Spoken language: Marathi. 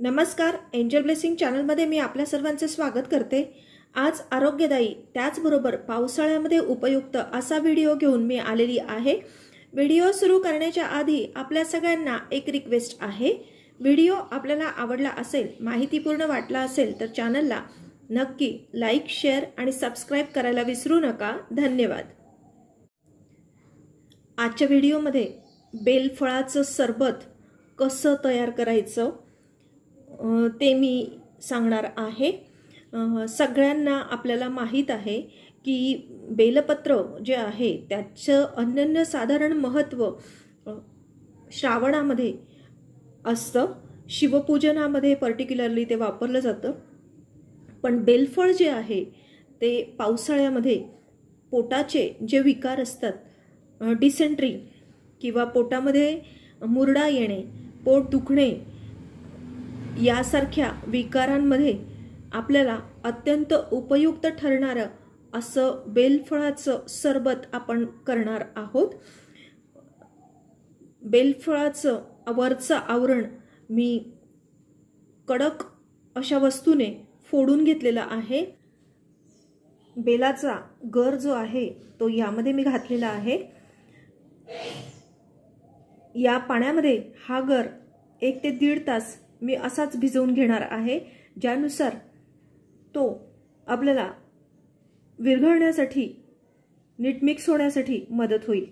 नमस्कार एंजल ब्लेसिंग चॅनलमध्ये मी आपल्या सर्वांचे स्वागत करते आज आरोग्यदायी त्याचबरोबर पावसाळ्यामध्ये उपयुक्त असा व्हिडिओ घेऊन मी आलेली आहे व्हिडिओ सुरू करण्याच्या आधी आपल्या सगळ्यांना एक रिक्वेस्ट आहे व्हिडिओ आपल्याला आवडला असेल माहितीपूर्ण वाटला असेल तर चॅनलला नक्की लाईक शेअर आणि सबस्क्राईब करायला विसरू नका धन्यवाद आजच्या व्हिडिओमध्ये बेलफळाचं सरबत कसं तयार करायचं ते मी सांगणार आहे सगळ्यांना आपल्याला माहीत आहे की बेलपत्र जे आहे त्याचं अनन्य साधारण महत्त्व श्रावणामध्ये असतं शिवपूजनामध्ये पर्टिक्युलरली ते वापरलं जातं पण बेलफळ जे आहे ते पावसाळ्यामध्ये पोटाचे जे विकार असतात डिसेंट्री किंवा पोटामध्ये मुरडा येणे पोट दुखणे यासारख्या विकारांमध्ये आपल्याला अत्यंत उपयुक्त ठरणारं असं बेलफळाचं सरबत आपण करणार आहोत बेलफळाचं वरचं आवरण मी कडक अशा वस्तूने फोडून घेतलेलं आहे बेलाचा गर जो आहे तो यामध्ये मी घातलेला आहे या पाण्यामध्ये हा गर एक ते दीड तास मी असाच भिजवून घेणार आहे ज्यानुसार तो आपल्याला विरघळण्यासाठी नीट मिक्स होण्यासाठी मदत होईल